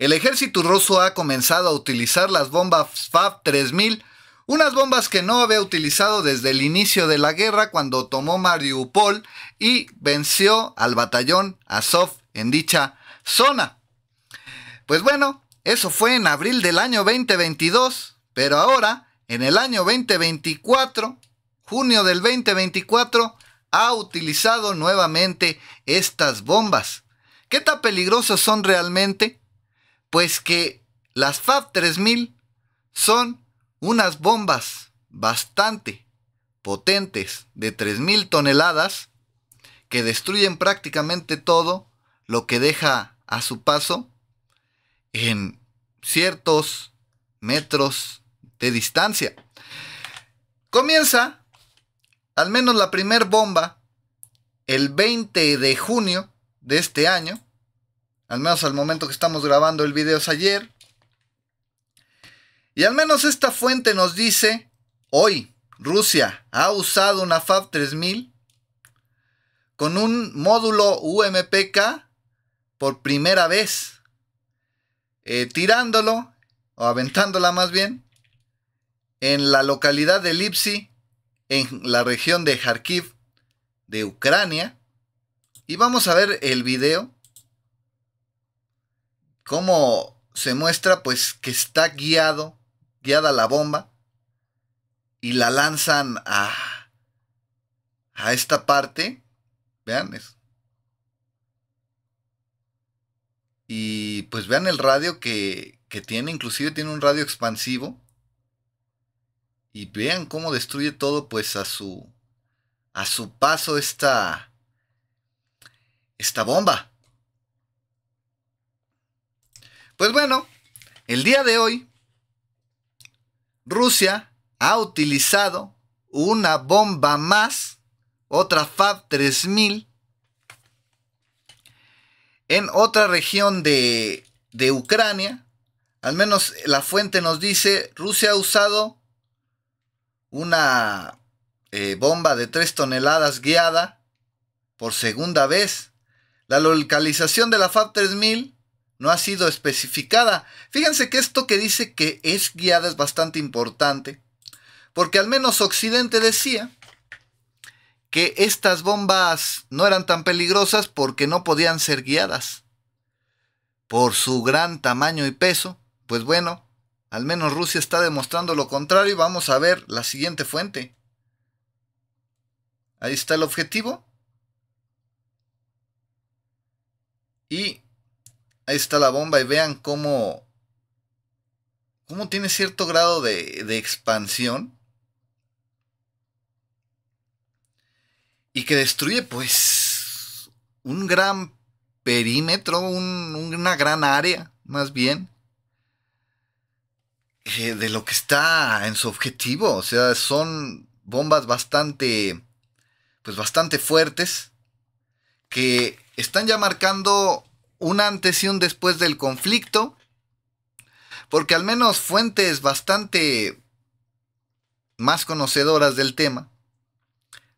el ejército ruso ha comenzado a utilizar las bombas FAB 3000, unas bombas que no había utilizado desde el inicio de la guerra cuando tomó Mariupol y venció al batallón Azov en dicha zona. Pues bueno, eso fue en abril del año 2022, pero ahora, en el año 2024, junio del 2024, ha utilizado nuevamente estas bombas. ¿Qué tan peligrosas son realmente? Pues que las Fab 3000 son unas bombas bastante potentes de 3000 toneladas que destruyen prácticamente todo lo que deja a su paso en ciertos metros de distancia. Comienza, al menos la primer bomba, el 20 de junio de este año, al menos al momento que estamos grabando el video es ayer. Y al menos esta fuente nos dice, hoy Rusia ha usado una FAB 3000 con un módulo UMPK por primera vez, eh, tirándolo, o aventándola más bien, en la localidad de Lipsi, en la región de Kharkiv de Ucrania. Y vamos a ver el video ¿Cómo se muestra? Pues que está guiado, guiada la bomba, y la lanzan a, a esta parte. Vean eso. Y pues vean el radio que, que tiene, inclusive tiene un radio expansivo. Y vean cómo destruye todo pues a su a su paso esta esta bomba. Pues bueno, el día de hoy, Rusia ha utilizado una bomba más, otra Fab 3000, en otra región de, de Ucrania. Al menos la fuente nos dice, Rusia ha usado una eh, bomba de 3 toneladas guiada por segunda vez. La localización de la Fab 3000 no ha sido especificada. Fíjense que esto que dice que es guiada es bastante importante, porque al menos Occidente decía que estas bombas no eran tan peligrosas porque no podían ser guiadas. Por su gran tamaño y peso, pues bueno, al menos Rusia está demostrando lo contrario y vamos a ver la siguiente fuente. Ahí está el objetivo. Y Ahí está la bomba y vean cómo, cómo tiene cierto grado de, expansión. Y que destruye pues un gran perímetro, una gran área más bien eh, de lo que está en su objetivo. O sea, son bombas bastante, pues bastante fuertes que están ya marcando un antes y un después del conflicto, porque al menos fuentes bastante más conocedoras del tema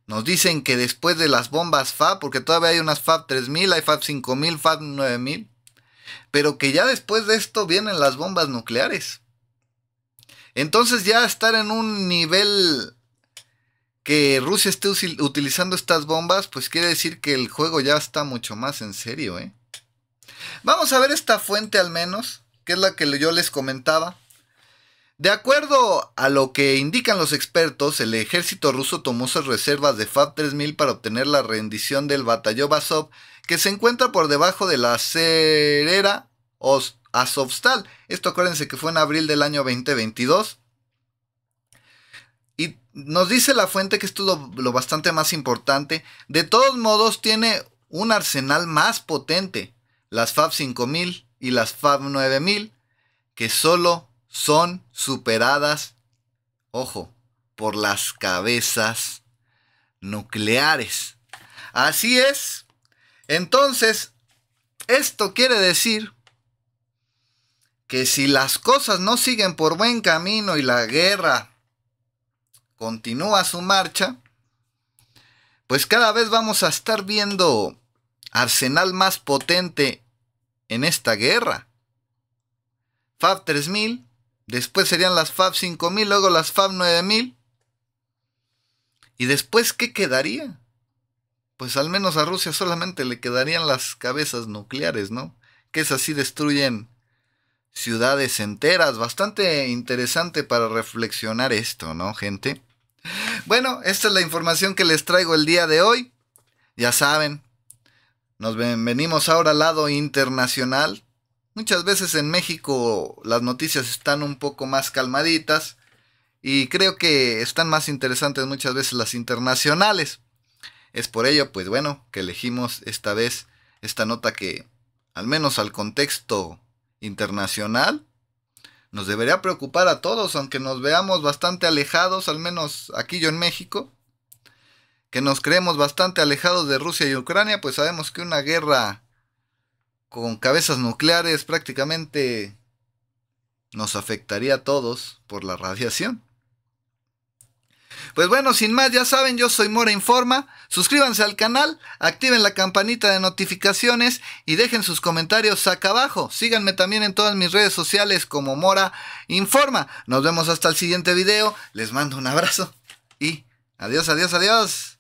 nos dicen que después de las bombas FAB, porque todavía hay unas FAB 3000, hay FAB 5000, FAB 9000, pero que ya después de esto vienen las bombas nucleares. Entonces ya estar en un nivel que Rusia esté utilizando estas bombas, pues quiere decir que el juego ya está mucho más en serio, ¿eh? Vamos a ver esta fuente al menos, que es la que yo les comentaba. De acuerdo a lo que indican los expertos, el ejército ruso tomó sus reservas de FAB 3000 para obtener la rendición del batallón Basov, que se encuentra por debajo de la Cerera Azovstal. Esto acuérdense que fue en abril del año 2022. Y nos dice la fuente que esto es lo bastante más importante. De todos modos, tiene un arsenal más potente las Fab 5000 y las Fab 9000, que solo son superadas, ojo, por las cabezas nucleares. Así es. Entonces, esto quiere decir que si las cosas no siguen por buen camino y la guerra continúa su marcha, pues cada vez vamos a estar viendo arsenal más potente en esta guerra. Fab 3000, después serían las Fab 5000, luego las Fab 9000. ¿Y después qué quedaría? Pues al menos a Rusia solamente le quedarían las cabezas nucleares, ¿no? Que es así destruyen ciudades enteras. Bastante interesante para reflexionar esto, ¿no, gente? Bueno, esta es la información que les traigo el día de hoy. Ya saben, nos venimos ahora al lado internacional. Muchas veces en México las noticias están un poco más calmaditas y creo que están más interesantes muchas veces las internacionales. Es por ello, pues bueno, que elegimos esta vez esta nota que, al menos al contexto internacional, nos debería preocupar a todos, aunque nos veamos bastante alejados, al menos aquí yo en México que nos creemos bastante alejados de Rusia y Ucrania, pues sabemos que una guerra con cabezas nucleares prácticamente nos afectaría a todos por la radiación. Pues bueno, sin más, ya saben, yo soy Mora Informa. Suscríbanse al canal, activen la campanita de notificaciones y dejen sus comentarios acá abajo. Síganme también en todas mis redes sociales como Mora Informa. Nos vemos hasta el siguiente video. Les mando un abrazo y adiós, adiós, adiós.